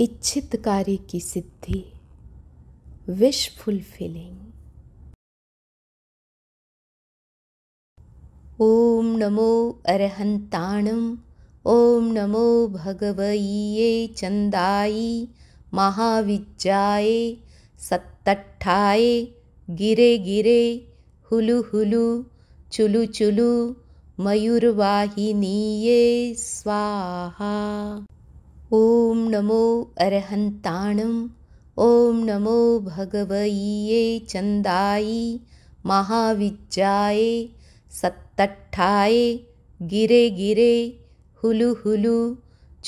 इच्छित कार्य की सिद्धि विश फुलफिलिंग ओम नमो अरहंताणम ओम नमो भगवये चंदाई महाविद्याय सत्तट्ठाय गिरे गिरे हुलु हुलु चुलु चुलु मयूरवाहिनीये स्वाहा ॐ नमो अर्हन्ताणम् ॐ नमो भगवये चन्दायि महाविद्याये सत्तट्ठाये गिरे गिरे हुलु हुलु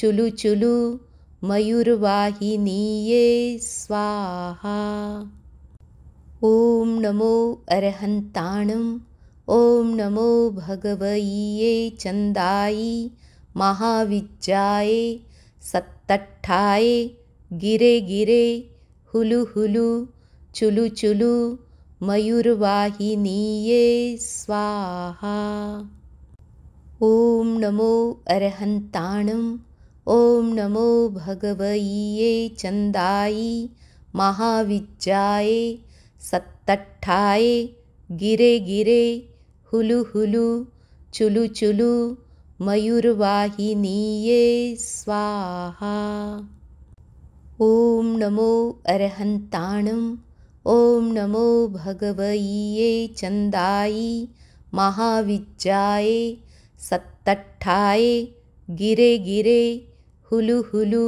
चुलु चुलु मयूर्वाहिनीये स्वाहा ॐ नमो अर्हन्ताणम् ॐ नमो भगवये चन्दायि महाविद्याये गिरे गिरे हुलु हुलु चुलु चुलु मयूर्वाहिनीये स्वाहा ॐ नमो अर्हन्ताणम् ॐ नमो भगव्ये गिरे गिरे हुलु हुलु चुलु, चुलु मयूरवाहिनीये स्वाहा ॐ नमो अर्हन्ताणम् ॐ नमो भगवये महाविद्याये सत्तट्ठाय गिरे गिरे हुलु हुलु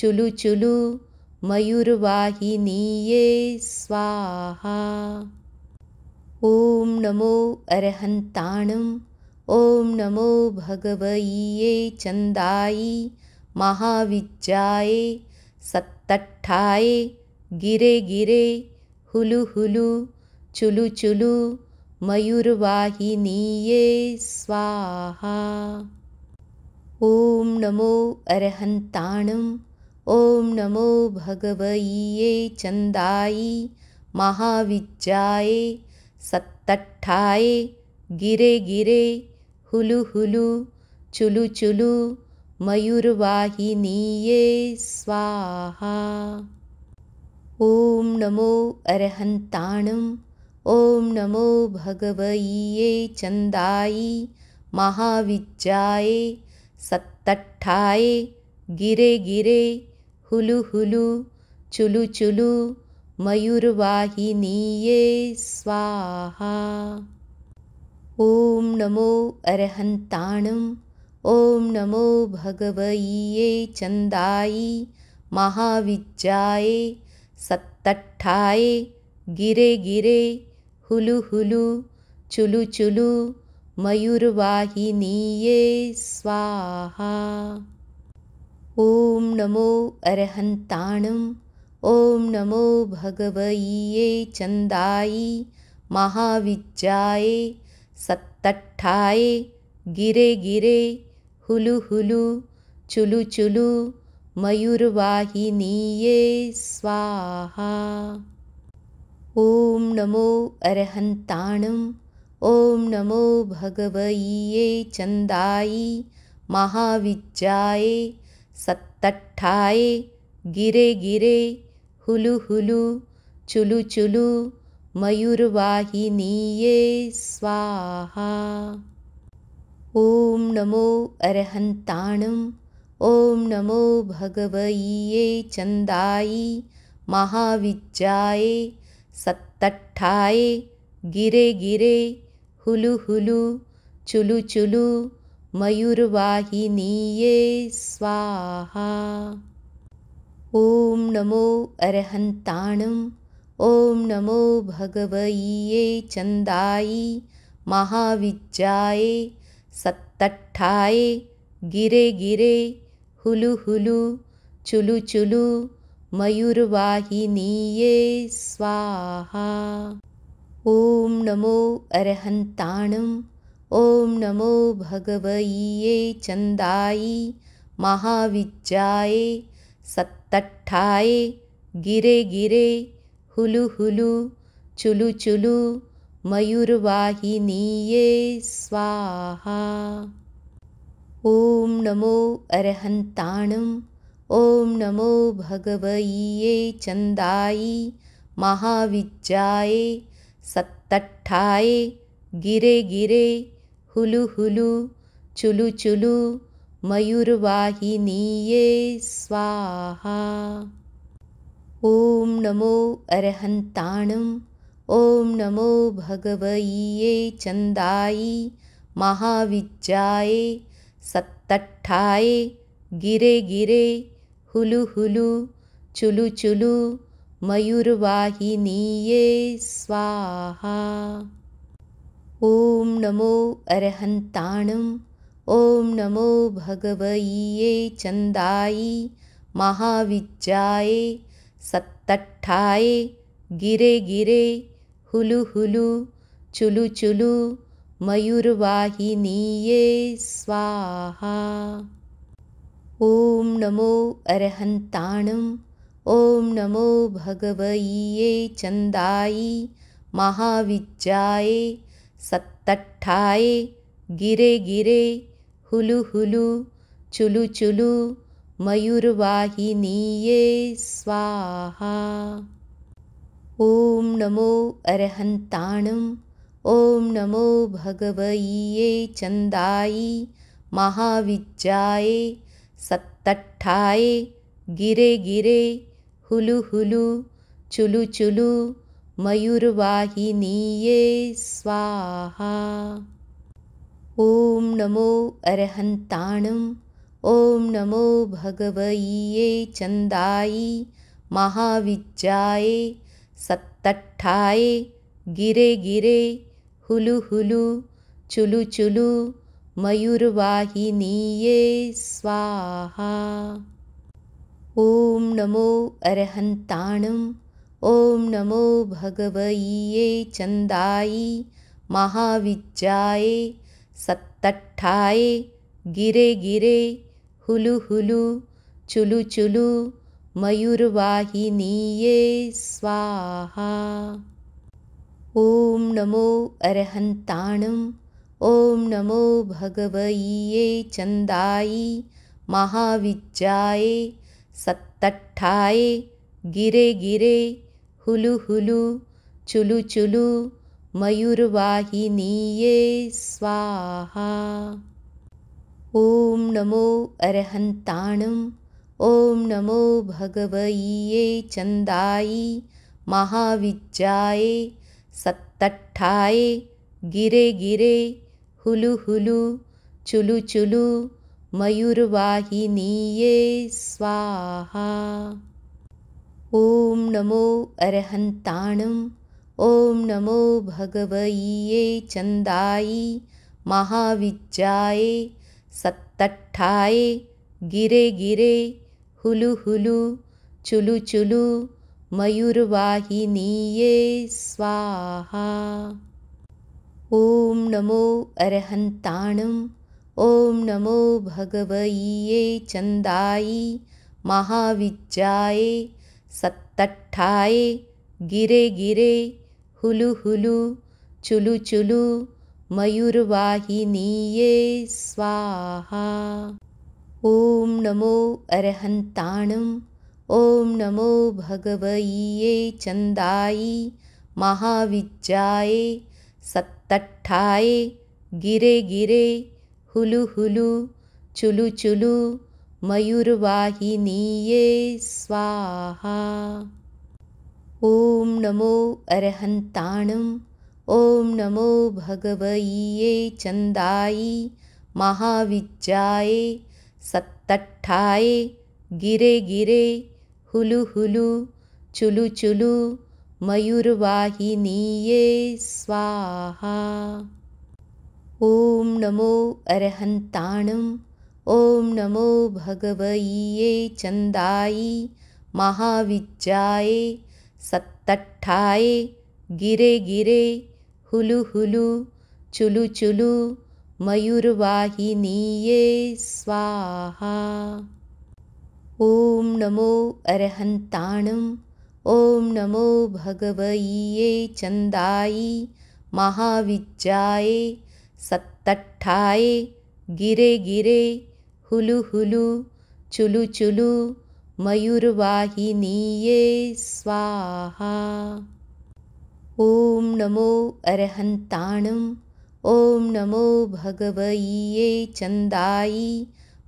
चुलु चुलु मयूरवाहिनीये स्वाहा ॐ नमो अर्हन्ताणम् ॐ नमो भगवये चन्दायि महाविद्याये सत्तट्ठाय गिरे हुलु हुलु चुलु चुलु मयूर्वाहिनीये स्वाहा ॐ नमो अर्हन्ताणम् ॐ नमो भगवये चन्दायी महाविद्याये सत्तट्ठाय गिरे हुलुहुलु चुलु मयूर्वाहिनीये स्वाहा ॐ नमो अर्हन्ताणम् ॐ नमो भगवये चन्दायै महाविद्याय सत्तट्ठाय हुलु हुलुहुलु चुलुचुलु मयूर्वाहिनीये स्वाहा ॐ नमो अर्हन्ताणम् ॐ नमो भगवये चन्दायि महाविज्याय सत्तट्ठाय गिरे हुलु हुलु चुलु चुलु मयूर्वाहिनीये स्वाहा ॐ नमो अर्हन्ताणम् ॐ नमो भगवये चन्दायि महाविद्याये गिरे-गिरे, हुलु-हुलु, चुलु-चुलु, मयूर्वाहिनीये स्वाहा ॐ नमो अर्हन्ताणम् ॐ नमो भगव्ये गिरे महाविद्याय हुलु-हुलु, चुलु- चुलु मयूरवाहिनीये स्वाहा ॐ नमो अर्हन्ताणम् ॐ नमो भगवये चन्दायै सत्तट्ठाय गिरे गिरे हुलु हुलु चुलु चुलु मयूरवाहिनीये स्वाहा ॐ नमो अर्हन्ताणम् ॐ नमो भगवये चन्दायि महाविद्याये सत्तट्ठाय गिरे। हुलु हुलु चुलु चुलु मयूर्वाहिनीये स्वाहा ॐ नमो अर्हन्ताणम् ॐ नमो भगवये चन्दायि महाविद्याये सत्तट्ठाय गिरे हुलुहुलु चुलु मयूर्वाहिनीये स्वाहा ॐ नमो अर्हन्ताणम् ॐ नमो भगवये गिरे गिरे हुलु हुलु हुलुहुलु चुलुचुलु मयूर्वाहिनीये स्वाहा ॐ नमो अर्हन्ताणम् ॐ नमो भगवये चन्दायि सत्तट्ठाय गिरे गिरे हुलु हुलु चुलु चुलु मयूर्वाहिनीये स्वाहा ॐ नमो अर्हन्ताणम् ॐ नमो भगवये चन्दायि महाविद्याये गिरे गिरे, हुलु, हुलु चुलु, चुलु मयूर्वाहिनीये स्वाहा ॐ नमो अर्हन्ताणम् ॐ नमो भगवये चन्दायि महाविद्याय सत्तट्ठाय हुलु, चुलु चुलु मयूरवाहिनीये स्वाहा ॐ नमो अर्हन्ताणम् ॐ नमो भगवये महाविद्याये महाविद्याय गिरे गिरे हुलु हुलु चुलु चुलु मयूरवाहिनीये स्वाहा ॐ नमो अर्हन्ताणम् ॐ नमो भगवये चन्दायि सत्तठाई गिरे-गिरे हुलु हुलु चुलु चुलु मयूर्वाहिनीये स्वाहा ॐ नमो अर्हन्ताणम् ॐ नमो भगवये चन्दायि गिरे-गिरे गिरे हुलुहुलु चुलु मयूर्वाहिनीये स्वाहा ॐ नमो अर्हन्ताणम् ॐ नमो भगवये गिरे गिरे हुलु हुलु हुलुहुलु चुलुचुलु मयूर्वाहिनीये स्वाहा ॐ नमो अर्हन्ताणम् ॐ नमो भगवये चन्दायि सत्तट्ठाय गिरे गिरे हुलु हुलु चुलु चुलु मयूर्वाहिनीये स्वाहा ॐ नमो अर्हन्ताणम् ॐ नमो भगवये चन्दायि महाविद्याये सत्तट्ठाय हुलु चुलु चुलु मयूर्वाहिनीये स्वाहा ॐ नमो अर्हन्ताणम् ॐ नमो भगवये चन्दायि महाविद्याय सत्तट्ठाय हुलु चुलु, चुलु मयूर्वाहिनीये स्वाहा ॐ नमो अर्हन्ताणम् ॐ नमो भगवये चन्दायि महाविद्याये सत्तट्ठाय गिरे हुलु हुलु चुलु चुलु मयूर्वाहिनीये स्वाहा ॐ नमो अर्हन्ताणम् ॐ नमो भगवये चन्दायि महाविद्याये सत्तट्ठाय गिरे, हुलु हुलु चुलु चुलु मयूर्वाहिनीये स्वाहा ॐ नमो अर्हन्ताणम् ॐ नमो भगवये चन्दायि महाविद्याये सत्तट्ठाय गिरे. हुलुहुलु चुलु मयूर्वाहिनीये स्वाहा ॐ नमो अर्हन्ताणम् ॐ नमो भगवये चन्दायै महाविद्याय सत्तट्ठाय हुलु हुलुहुलु चुलुचुलु मयूर्वाहिनीये स्वाहा ॐ नमो अर्हन्ताणम् ॐ नमो भगवये चन्दायि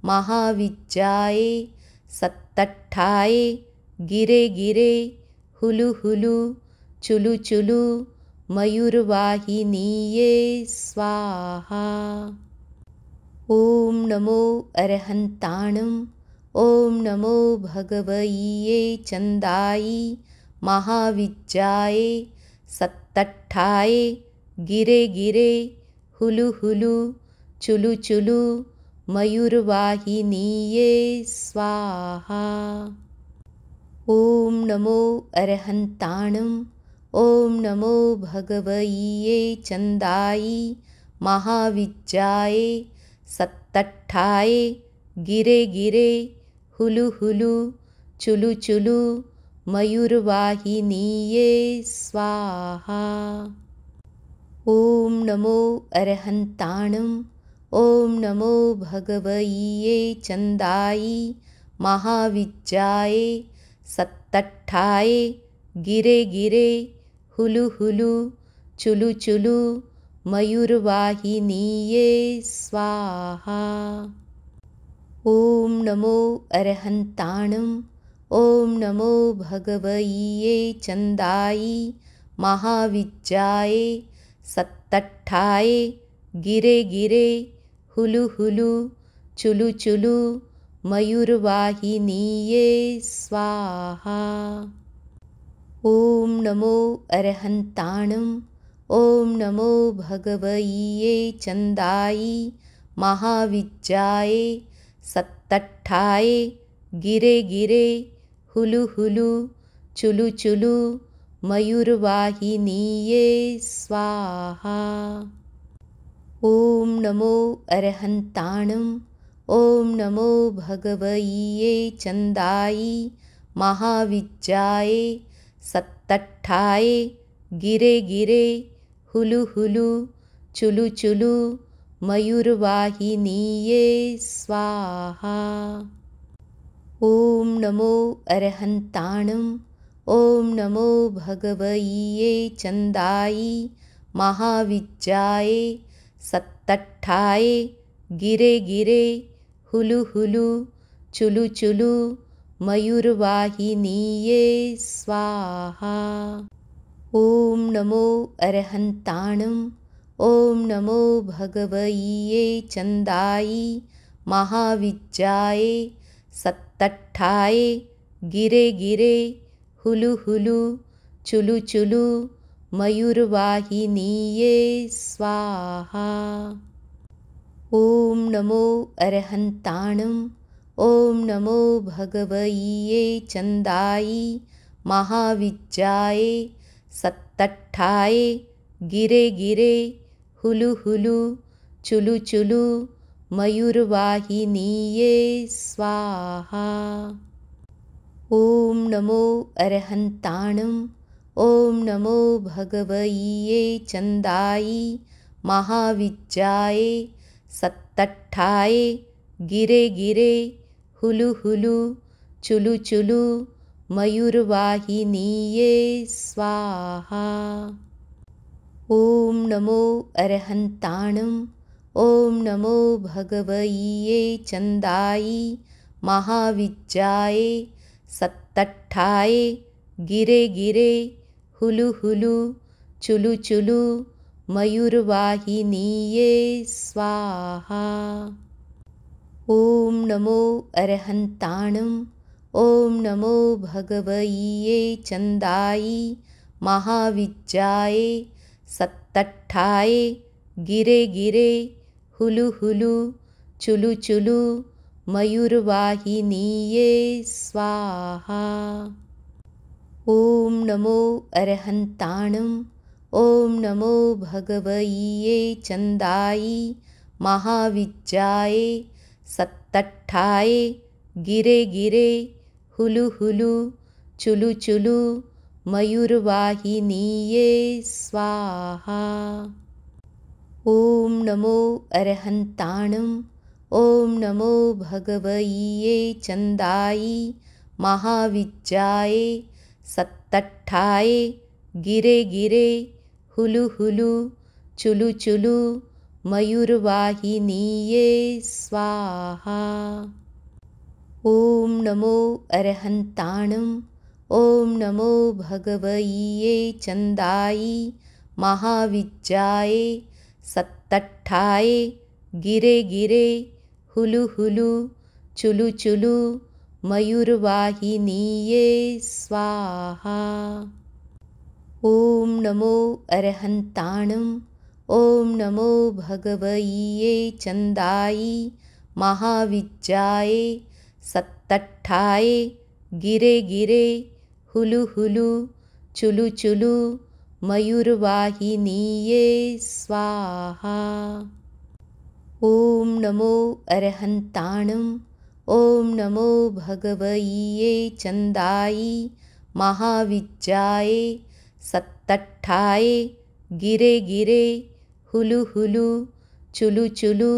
महाविद्याये सत्तट्ठाय गिरे गिरे हुलु हुलु चुलु चुलु मयूर्वाहिनीये स्वाहा ॐ नमो अर्हन्ताणम् ॐ नमो भगवये चन्दायि महाविद्याये गिरे गिरे हुलु-हुलु, हुलु चुलु चुलु मयूर्वाहिनीये स्वाहा ॐ नमो अर्हन्ताणम् ॐ नमो भगव्ये गिरे महाविद्याय हुलु-हुलु, चुलु चुलु मयूरवाहिनीये स्वाहा ॐ नमो अर्हन्ताणम् ॐ नमो भगवये महाविद्याये सत्तट्ठाय गिरे गिरे हुलु हुलु चुलु चुलु मयूरवाहिनीये स्वाहा ॐ नमो अर्हन्ताणम् ॐ नमो भगवये चन्दायि महाविद्याये सत्तट्ठाय गिरे हुलु हुलु चुलु चुलु मयूर्वाहिनीये स्वाहा ॐ नमो अर्हन्ताणम् ॐ नमो भगवये चन्दायि महाविद्याये सत्तट्ठाय गिरे हुलुहुलु चुलु मयूर्वाहिनीये स्वाहा ॐ नमो अर्हन्ताणम् ॐ नमो भगवये गिरे गिरे हुलु हुलु हुलुहुलु चुलुचुलु मयूर्वाहिनीये स्वाहा ॐ नमो अर्हन्ताणम् ॐ नमो भगवये चन्दायि महाविद्याय गिरे गिरे हुलु हुलु चुलु चुलु मयूर्वाहिनीये स्वाहा ॐ नमो अर्हन्ताणम् ॐ नमो भगवये चन्दायि महाविद्याये गिरे गिरे, सत्तट्ठाय हुलु चुलु चुलु मयूर्वाहिनीये स्वाहा ॐ नमो अर्हन्ताणम् ॐ नमो भगवये चन्दायि महाविद्याय सत्तट्ठाय हुलु, चुलु चुलु. मयूरवाहिनीये स्वाहा ॐ नमो अर्हन्ताणम् ॐ नमो भगवये महाविद्याये महाविद्याय गिरे गिरे हुलु हुलु चुलु चुलु मयूरवाहिनीये स्वाहा ॐ नमो अर्हन्ताणम् ॐ नमो भगवये चन्दायि सत्तट्ठाये गिरे-गिरे, हुलु हुलु चुलु-चुलु, चुलु मयूर्वाहिनीये स्वाहा ॐ नमो अर्हन्ताणम् ॐ नमो भगवये चन्दायि महाविज्याय गिरे-गिरे, हुलुहुलु चुलु मयूर्वाहिनीये स्वाहा ॐ नमो अर्हन्ताणम् ॐ नमो भगवये चन्दायै महाविद्याय हुलु हुलु हुलुहुलु चुलुचुलु मयूर्वाहिनीये स्वाहा ॐ नमो अर्हन्ताणम् ॐ नमो भगवये चन्दायि सत्तट्ठाय गिरे गिरे हुलु हुलु चुलु चुलु मयूर्वाहिनीये स्वाहा ॐ नमो अर्हन्ताणम् ॐ नमो भगवये चन्दायि महाविद्याये गिरे गिरे हुलु हुलु चुलु चुलु मयूर्वाहिनीये स्वाहा ॐ नमो अर्हन्ताणम् ॐ नमो भगवये चन्दायि महाविद्याय सत्तट्ठाय हुलु चुलु, चुलु मयूरवाहिनीये स्वाहा ॐ नमो अर्हन्ताणम् ॐ नमो भगवये महाविद्याये महाविद्याय गिरे गिरे हुलु हुलु चुलु चुलु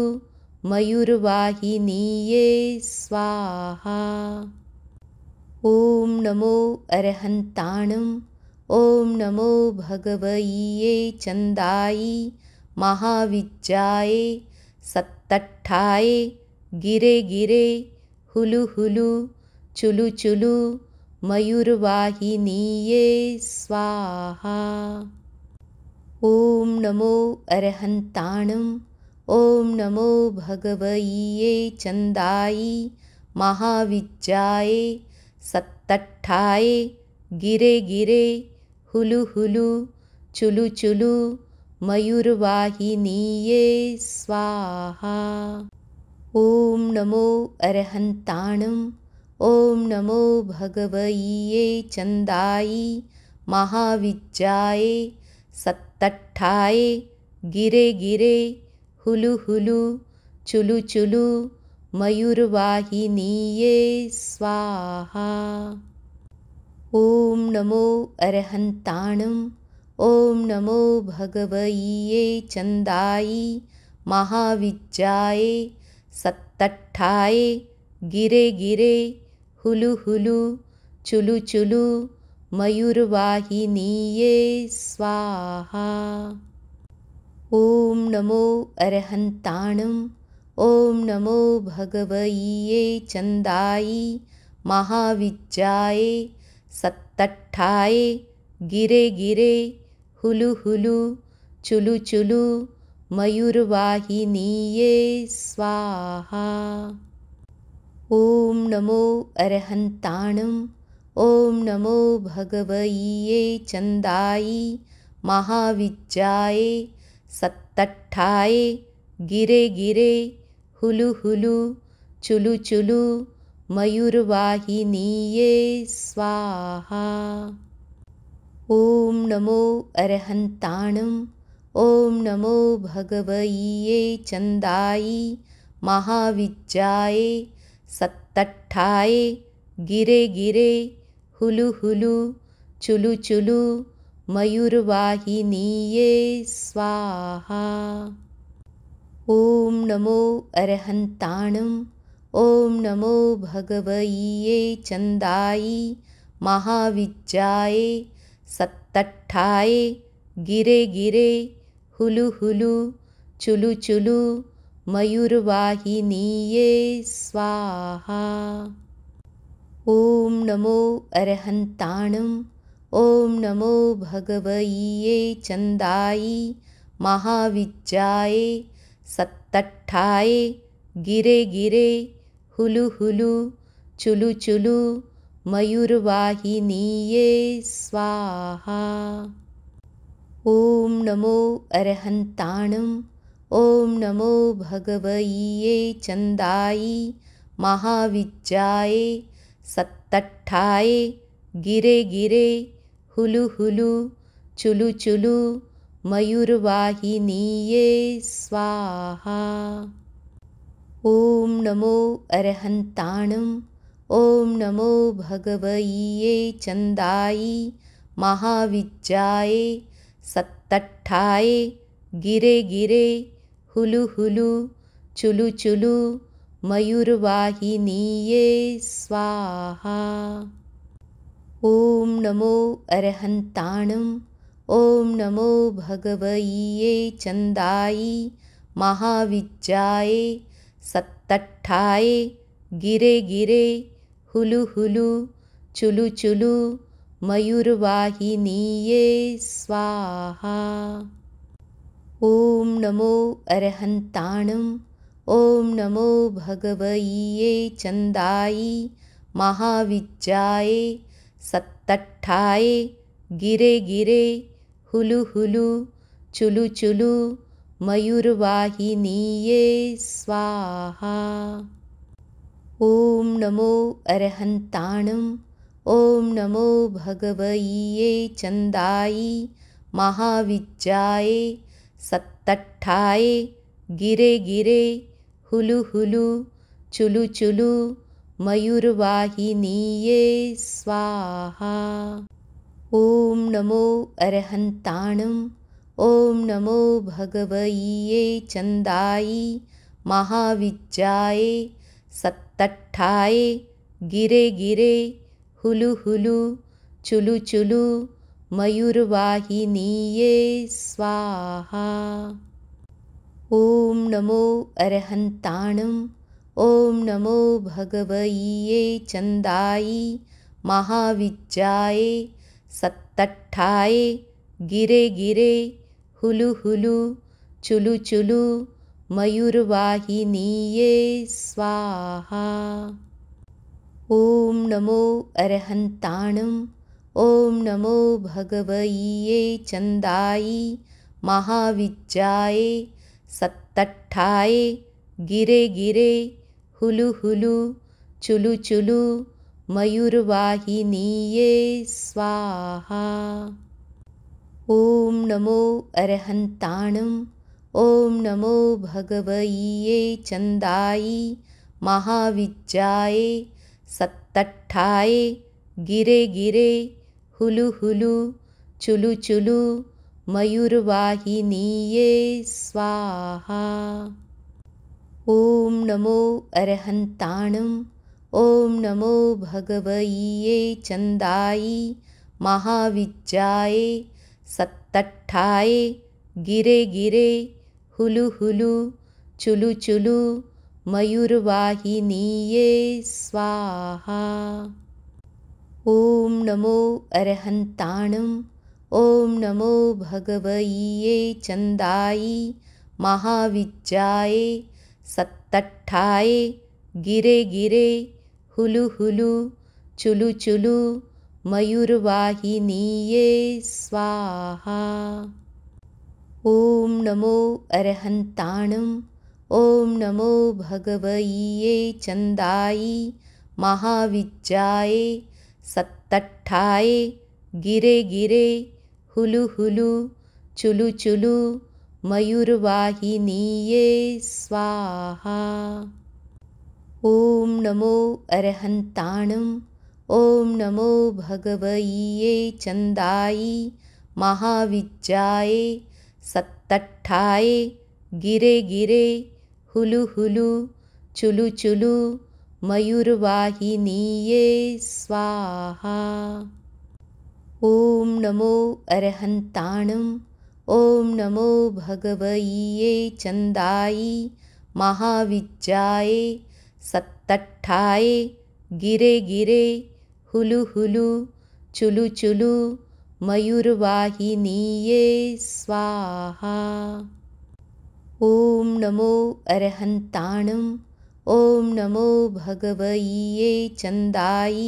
मयूरवाहिनीये स्वाहा ॐ नमो अर्हन्ताणम् ॐ नमो भगवयै चन्दायै महाविज्याय सत्तट्ठाय गिरे हुलु हुलु चुलु चुलु मयूर्वाहिनीये स्वाहा ॐ नमो अर्हन्ताणम् ॐ नमो भगवये चन्दायि महाविज्याय सत्तट्ठाय गिरे हुलुहुलु चुलु मयूर्वाहिनीये स्वाहा ॐ नमो अर्हन्ताणम् ॐ नमो भगवये चन्दायै महाविद्याय हुलु हुलु हुलुहुलु चुलुचुलु मयूर्वाहिनीये स्वाहा ॐ नमो अर्हन्ताणम् ॐ नमो भगवये चन्दायि महाविद्याये सत्तट्ठाये गिरे गिरे हुलु हुलु चुलु चुलु मयूर्वाहिनीये स्वाहा ॐ नमो अर्हन्ताणम् ॐ नमो भगवये चन्दायि महाविद्याये गिरे गिरे हुलु हुलु चुलु चुलु मयूर्वाहिनीये स्वाहा ॐ नमो अर्हन्ताणम् ॐ नमो भगव्ये गिरे महाविद्याय हुलु हुलु चुलु, चुलु मयूरवाहिनीये स्वाहा ॐ नमो अर्हन्ताणम् ॐ नमो भगवये महाविद्याये सत्तट्ठाय गिरे गिरे हुलु हुलु चुलु चुलु मयूरवाहिनीये स्वाहा ॐ नमो अर्हन्ताणम् ॐ नमो भगवये चन्दायि सत्तठाई, सत्तट्ठाय गिरे हुलु हुलु चुलु चुलु, मयूर्वाहिनीये स्वाहा ॐ नमो अर्हन्ताणम् ॐ नमो भगवये चन्दायि सत्तठाई, सत्तट्ठाय गिरे हुलुहुलु चुलु मयूर्वाहिनीये स्वाहा ॐ नमो अर्हन्ताणम् ॐ नमो भगवये गिरे गिरे हुलु हुलु हुलुहुलु चुलुचुलु मयूर्वाहिनीये स्वाहा ॐ नमो अर्हन्ताणम् ॐ नमो भगवये चन्दायि महाविज्याय सत्तट्ठाय गिरे हुलु हुलु चुलु चुलु मयूर्वाहिनीये स्वाहा ॐ नमो अर्हन्ताणम् ॐ नमो भगवये चन्दायि महाविद्याये गिरे-गिरे हुलु हुलु चुलु चुलु मयूर्वाहिनीये स्वाहा ॐ नमो अर्हन्ताणम् ॐ नमो भगव्ये गिरे-गिरे हुलु हुलु, चुलु चुलु, मयूरवाहिनीये स्वाहा ॐ नमो अर्हन्ताणम् ॐ नमो भगवये चन्दायै सत्तट्ठाय गिरे गिरे हुलु हुलु चुलु चुलु मयूरवाहिनीये स्वाहा ॐ नमो अर्हन्ताणम् ॐ नमो भगवये चन्दायि सत्तट्ठाये गिरे गिरे हुलु हुलु चुलु चुलु मयूर्वाहिनीये स्वाहा ॐ नमो अर्हन्ताणम् ॐ नमो भगवये चन्दायि गिरे गिरे गिरे हुलुहुलु चुलु मयूर्वाहिनीये स्वाहा ॐ नमो अर्हन्ताणम् ॐ नमो भगवये चन्दायै महाविद्याय हुलु हुलु हुलुहुलु चुलुचुलु मयूर्वाहिनीये स्वाहा ॐ नमो अर्हन्ताणम् ॐ नमो भगवये चन्दायि सत्तट्ठाय गिरे गिरे हुलु हुलु चुलु चुलु मयूर्वाहिनीये स्वाहा ॐ नमो अर्हन्ताणम् ॐ नमो भगवये चन्दायि महाविद्याये सत्तट्ठाय हुलु चुलु चुलु मयूर्वाहिनीये स्वाहा ॐ नमो अर्हन्ताणम् ॐ नमो भगवये चन्दायि महाविद्याय सत्तट्ठाय हुलु चुलु, चुलु मयूरवाहिनीये स्वाहा ॐ नमो अर्हन्ताणम् ॐ नमो भगवये महाविद्याये महाविद्याय गिरे गिरे हुलु हुलु चुलु चुलु मयूरवाहिनीये स्वाहा ॐ नमो अर्हन्ताणम् ॐ नमो भगवये चन्दायि सत्तट्ठाये गिरे गिरे हुलु हुलु चुलु चुलु मयूर्वाहिनीये स्वाहा ॐ नमो अर्हन्ताणम् ॐ नमो भगवये चन्दायि महाविज्याय गिरे, गिरे हुलुहुलु चुलु मयूरवाहिनीये स्वाहा ॐ नमो अर्हन्ताणम् ॐ नमो भगवये चन्दायै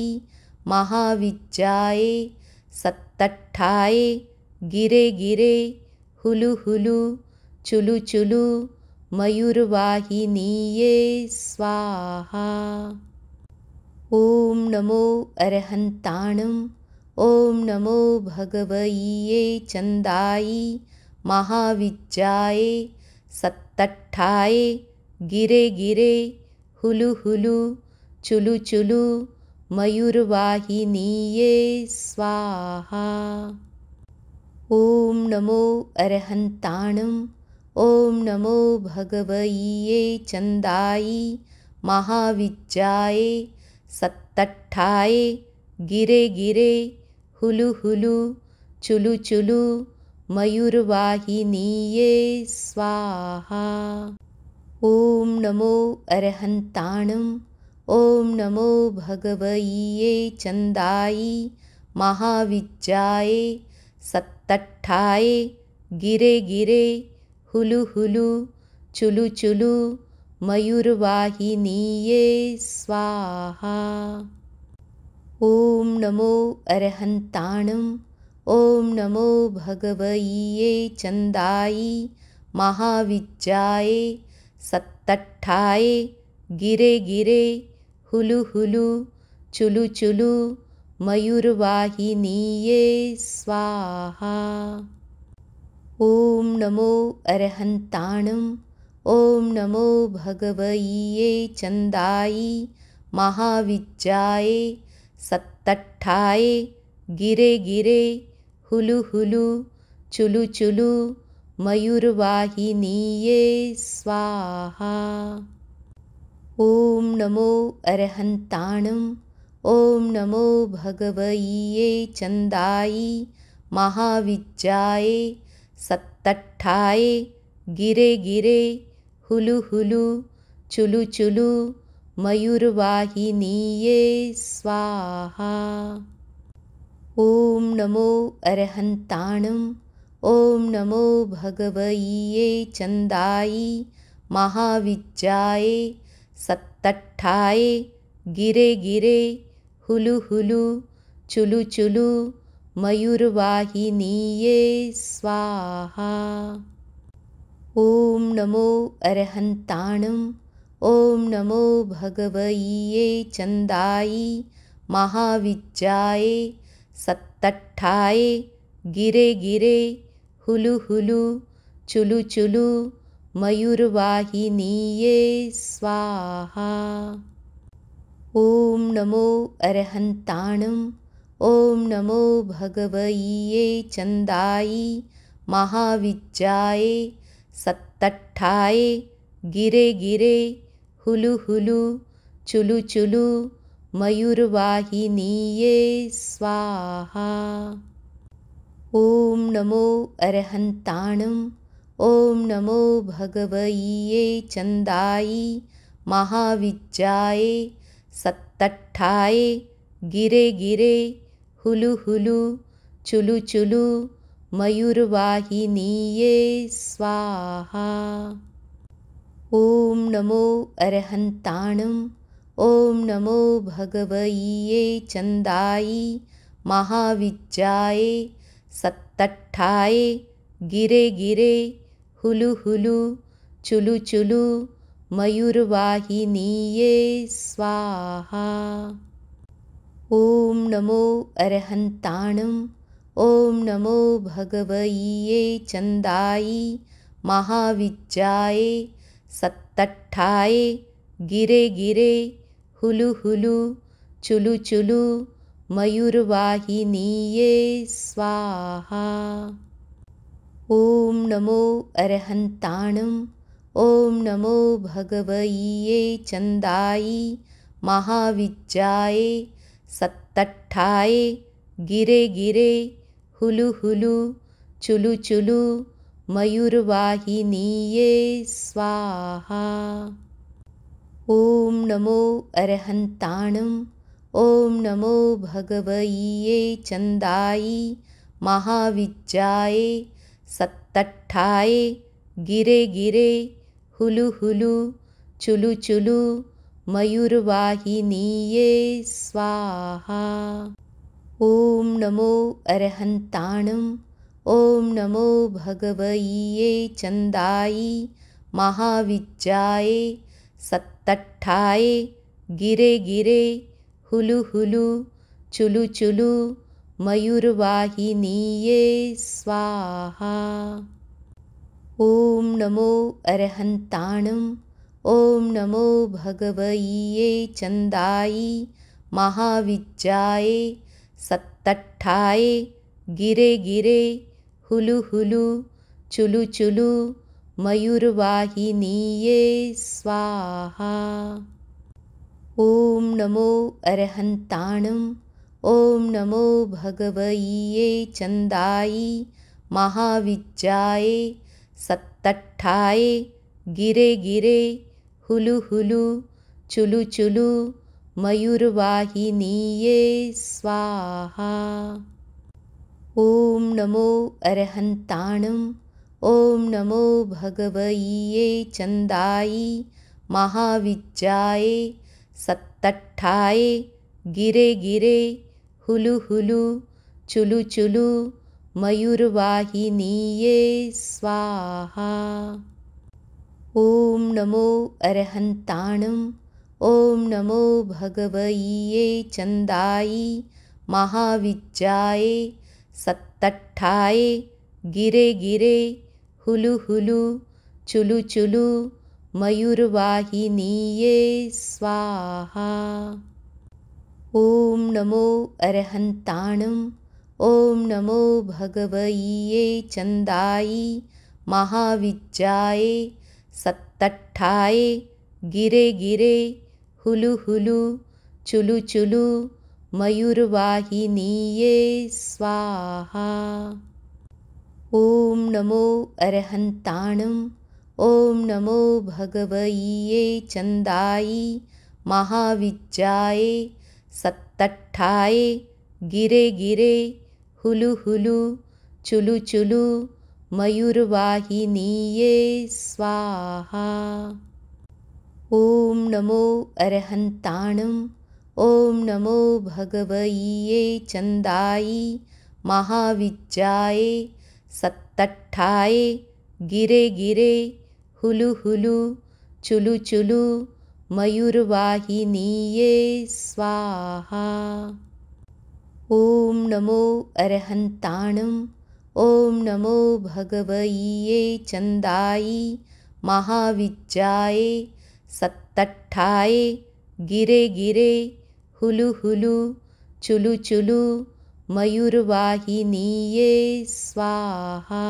महाविद्याय हुलु हुलु हुलुहुलु चुलुचुलु मयूरवाहिनीये स्वाहा ॐ नमो अर्हन्ताणम् ॐ नमो भगवये चन्दायि महाविज्याय सत्तट्ठाय गिरे गिरे हुलु हुलु चुलु चुलु मयूर्वाहिनीये स्वाहा ॐ नमो अर्हन्ताणम् ॐ नमो भगवये चन्दायि महाविज्याय गिरे गिरे, हुलु, हुलु चुलु, चुलु मयूर्वाहिनीये स्वाहा ॐ नमो अर्हन्ताणम् ॐ नमो सत्तठाई, गिरे महाविद्याय हुलु हुलु, चुलु चुलु मयूरवाहिनीये स्वाहा ॐ नमो अर्हन्ताणम् ॐ नमो भगवये महाविद्याये सत्तट्ठाय गिरे गिरे हुलु हुलु चुलु चुलु मयूरवाहिनीये स्वाहा ॐ नमो अर्हन्ताणम् ॐ नमो भगवये चन्दायि महाविद्याये सत्तट्ठाय गिरे हुलु हुलु चुलु चुलु मयूर्वाहिनीये स्वाहा ॐ नमो अर्हन्ताणम् ॐ नमो भगवये चन्दायि महाविद्याये सत्तट्ठाय गिरे हुलुहुलु चुलु मयूर्वाहिनीये स्वाहा ॐ नमो अर्हन्ताणम् ॐ नमो भगवये गिरे गिरे हुलु हुलु हुलुहुलु चुलुचुलु मयूर्वाहिनीये स्वाहा ॐ नमो अर्हन्ताणम् ॐ नमो भगवये चन्दायि महाविज्याय सत्तट्ठाय गिरे हुलु हुलु चुलु चुलु मयूर्वाहिनीये स्वाहा ॐ नमो अर्हन्ताणम् ॐ नमो भगवये चन्दायि महाविद्याये गिरे गिरे हुलु हुलु चुलु चुलु मयूर्वाहिनीये स्वाहा ॐ नमो अर्हन्ताणम् ॐ नमो भगव्ये गिरे महाविद्याय सत्तट्ठाय हुलु चुलु, चुलु मयूरवाहिनीये स्वाहा ॐ नमो अर्हन्ताणम् ॐ नमो भगवये चन्दायै सत्तट्ठाय गिरे गिरे हुलु हुलु चुलु चुलु मयूरवाहिनीये स्वाहा ॐ नमो अर्हन्ताणम् ॐ नमो भगवये चन्दायि महाविज्याय सत्तट्ठाय गिरे हुलु हुलु चुलु चुलु मयूर्वाहिनीये स्वाहा ॐ नमो अर्हन्ताणम् ॐ नमो भगवयै चन्दायी महाविज्याय सत्तट्ठाय गिरे हुलुहुलु चुलु मयूर्वाहिनीये स्वाहा ॐ नमो अर्हन्ताणम् ॐ नमो भगवये गिरे गिरे हुलु हुलु हुलुहुलु चुलुचुलु मयूर्वाहिनीये स्वाहा ॐ नमो अर्हन्ताणम् ॐ नमो भगवये चन्दायि सत्तट्ठाय गिरे गिरे हुलु हुलु चुलु चुलु मयूर्वाहिनीये स्वाहा ॐ नमो अर्हन्ताणम् ॐ नमो भगवये चन्दायि महाविद्याये सत्तट्ठाय हुलु चुलु चुलु मयूर्वाहिनीये स्वाहा ॐ नमो अर्हन्ताणम् ॐ नमो भगवये चन्दायि महाविद्याय सत्तट्ठाय हुलु चुलु, चुलु मयूर्वाहिनीये स्वाहा ॐ नमो अर्हन्ताणम् ॐ नमो भगवये महाविद्याये महाविद्याय गिरे गिरे हुलु हुलु चुलु चुलु मयूर्वाहिनीये स्वाहा ॐ नमो अर्हन्ताणम् ॐ नमो भगवये चन्दायि सत्तट्ठाये गिरे गिरे हुलु हुलु चुलु चुलु मयूर्वाहिनीये स्वाहा ॐ नमो अर्हन्ताणम् ॐ नमो भगवये चन्दायि महाविज्याय गिरे, गिरे हुलुहुलु चुलु मयूर्वाहिनीये स्वाहा ॐ नमो अर्हन्ताणम् ॐ नमो भगवये चन्दायै महाविद्याय हुलु हुलु हुलुहुलु चुलुचुलु मयूर्वाहिनीये स्वाहा ॐ नमो अर्हन्ताणम् ॐ नमो भगवये चन्दायि महाविज्याय सत्तट्ठाय गिरे गिरे हुलु हुलु चुलु चुलु मयूर्वाहिनीये स्वाहा ॐ नमो अर्हन्ताणम् ॐ नमो भगवये चन्दायि महाविज्याय गिरे गिरे हुलु हुलु चुलु चुलु मयूर्वाहिनीये स्वाहा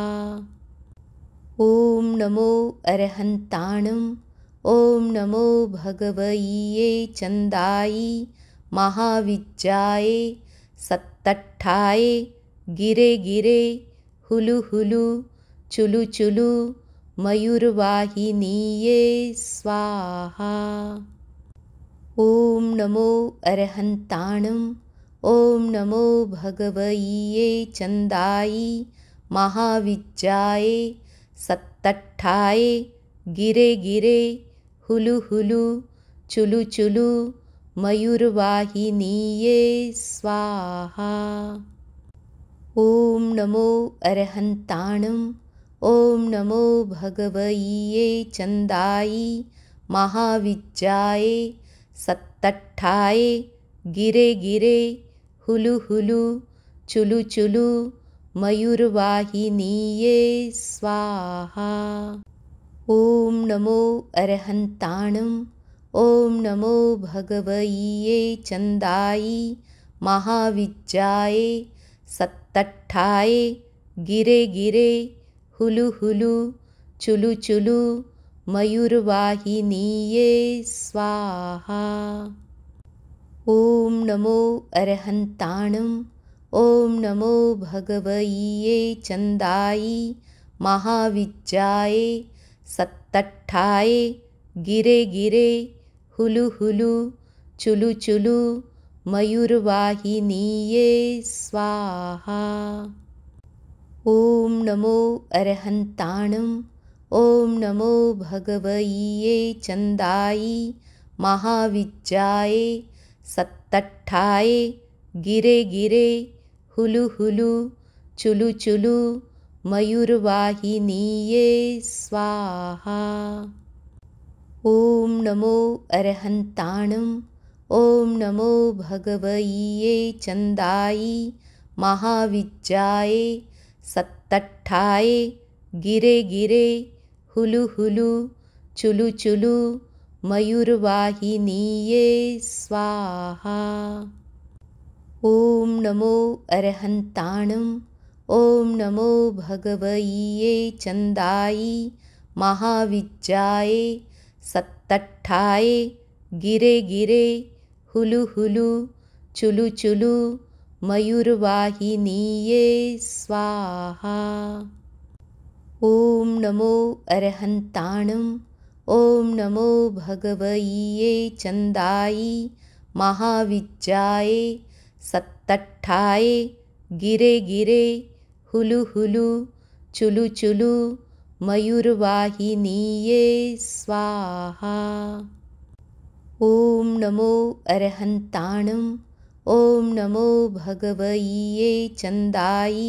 ॐ नमो अर्हन्ताणम् ॐ नमो भगवये गिरे महाविद्याय सत्तट्ठाय हुलु चुलु, चुलु मयूर्वाहिनीये स्वाहा ॐ नमो अर्हन्ताणम् ॐ नमो भगवये चन्दायि महाविद्याये सत्तट्ठाय गिरे गिरे हुलु हुलु चुलु चुलु मयूर्वाहिनीये स्वाहा ॐ नमो अर्हन्ताणम् ॐ नमो भगवयै चन्दायै महाविद्याय गिरे गिरे हुलु हुलु चुलु चुलु मयूर्वाहिनीये स्वाहा ॐ नमो अर्हन्ताणम् ॐ नमो भगवये चन्दायि महाविज्याय गिरे गिरे हुलुहुलु चुलु मयूर्वाहिनीये स्वाहा ॐ नमो अर्हन्ताणम् ॐ नमो भगवये चन्दायै महाविद्याय सत्तट्ठाय हुलु हुलुहुलु चुलुचुलु मयूर्वाहिनीये स्वाहा ॐ नमो अर्हन्ताणम् ॐ नमो भगवये चन्दायि महाविज्याय सत्तट्ठाय गिरे हुलु हुलु चुलु चुलु मयूर्वाहिनीये स्वाहा ॐ नमो अर्हन्ताणम् ॐ नमो भगवये चन्दायि महाविद्याये गिरे गिरे हुलु हुलु चुलु चुलु मयूर्वाहिनीये स्वाहा ॐ नमो अर्हन्ताणम् ॐ नमो भगव्ये गिरे महाविद्याय सत्तट्ठाय हुलु चुलु‑चुलु मयूरवाहिनीये स्वाहा ॐ नमो अर्हन्ताणम् ॐ नमो भगवये चन्दायै सत्तट्ठाय गिरे गिरे हुलु हुलु चुलु चुलु मयूरवाहिनीये स्वाहा ॐ नमो अर्हन्ताणम् ॐ नमो भगवये चन्दायि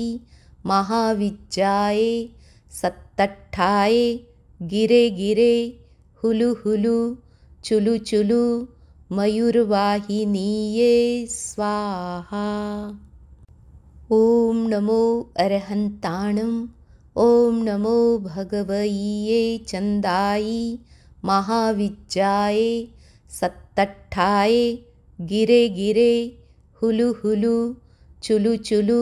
महाविद्याये सत्तट्ठाय गिरे हुलु हुलु चुलु चुलु मयूर्वाहिनीये स्वाहा ॐ नमो अर्हन्ताणम् ॐ नमो भगवये चन्दायि महाविद्याये सत्तट्ठाय गिरे हुलुहुलु चुलु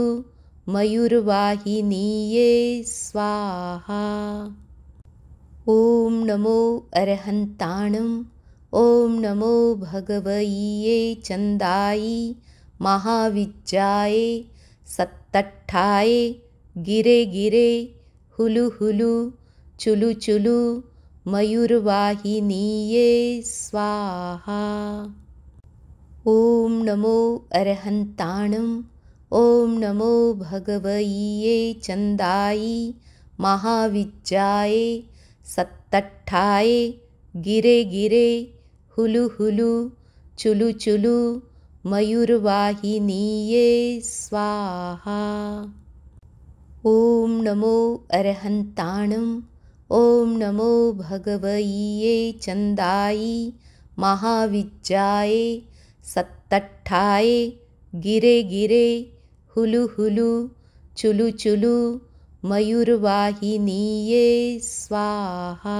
मयूर्वाहिनीये स्वाहा ॐ नमो अर्हन्ताणम् ॐ नमो भगवये गिरे गिरे हुलु हुलु हुलुहुलु चुलुचुलु मयूर्वाहिनीये स्वाहा ॐ नमो अर्हन्ताणम् ॐ नमो भगवये चन्दायि महाविज्याय गिरे गिरे हुलु हुलु चुलु चुलु मयूर्वाहिनीये स्वाहा ॐ नमो अर्हन्ताणम् ॐ नमो भगवये चन्दायि महाविद्याये सत्तट्ठाए गिरे गिरे हुलु हुलु चुलु चुलु मयूरवाहिनीये स्वाहा